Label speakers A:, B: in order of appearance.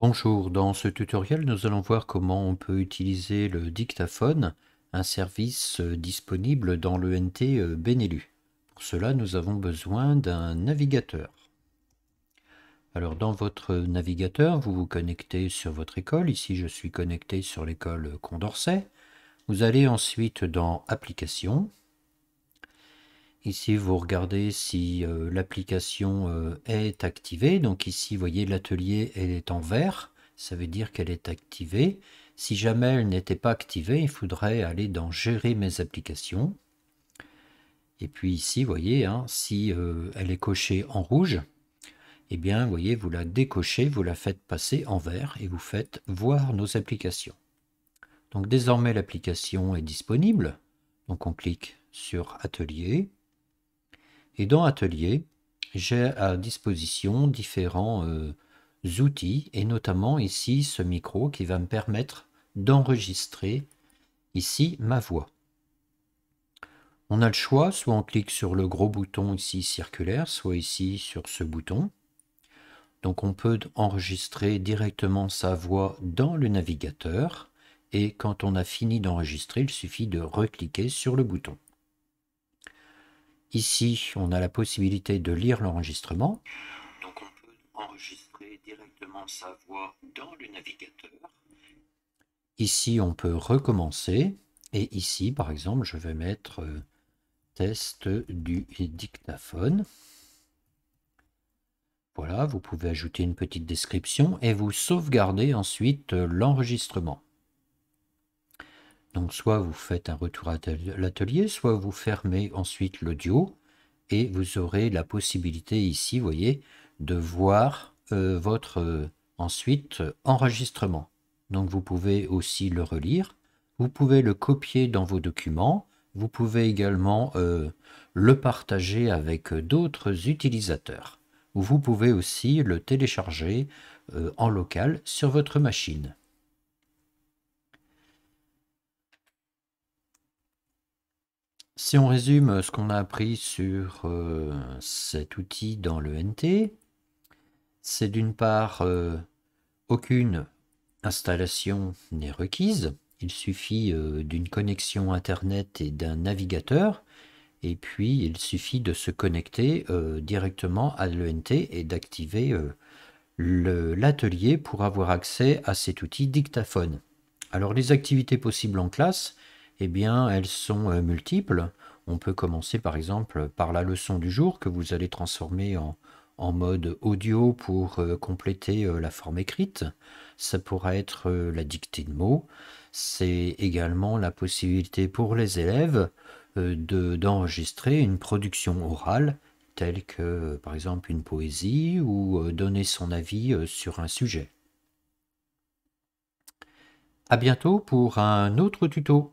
A: Bonjour, dans ce tutoriel nous allons voir comment on peut utiliser le dictaphone, un service euh, disponible dans l'ENT euh, Benelux. Pour cela nous avons besoin d'un navigateur. Alors dans votre navigateur, vous vous connectez sur votre école. Ici, je suis connecté sur l'école Condorcet. Vous allez ensuite dans Applications. Ici, vous regardez si euh, l'application euh, est activée. Donc ici, vous voyez l'atelier elle est en vert. Ça veut dire qu'elle est activée. Si jamais elle n'était pas activée, il faudrait aller dans Gérer mes applications. Et puis ici, vous voyez, hein, si euh, elle est cochée en rouge, et eh bien, vous voyez, vous la décochez, vous la faites passer en vert et vous faites voir nos applications. Donc désormais l'application est disponible. Donc on clique sur Atelier. Et dans Atelier, j'ai à disposition différents euh, outils et notamment ici ce micro qui va me permettre d'enregistrer ici ma voix. On a le choix, soit on clique sur le gros bouton ici circulaire, soit ici sur ce bouton. Donc on peut enregistrer directement sa voix dans le navigateur et quand on a fini d'enregistrer, il suffit de recliquer sur le bouton. Ici, on a la possibilité de lire l'enregistrement. Donc on peut enregistrer directement sa voix dans le navigateur. Ici, on peut recommencer. Et ici, par exemple, je vais mettre euh, test du dictaphone. Voilà, vous pouvez ajouter une petite description et vous sauvegardez ensuite euh, l'enregistrement. Donc soit vous faites un retour à l'atelier, soit vous fermez ensuite l'audio et vous aurez la possibilité ici, vous voyez, de voir euh, votre euh, ensuite euh, enregistrement. Donc vous pouvez aussi le relire, vous pouvez le copier dans vos documents, vous pouvez également le partager avec d'autres utilisateurs. Vous pouvez aussi le télécharger en local sur votre machine. Si on résume euh, ce qu'on a appris sur euh, cet outil dans l'ENT, c'est d'une part euh, aucune installation n'est requise. Il suffit d'une connexion Internet et d'un navigateur. Et puis, il suffit de se connecter directement à l'ENT et d'activer l'atelier pour avoir accès à cet outil dictaphone. Alors, les activités possibles en classe, eh bien, elles sont euh, multiples. On peut commencer par exemple par la leçon du jour que vous allez transformer en, mode audio pour euh, compléter euh, la forme écrite. Ça pourra être la dictée de mots. C'est également la possibilité pour les élèves d'enregistrer une production orale telle que par exemple une poésie ou donner son avis sur un sujet. A bientôt pour un autre tuto.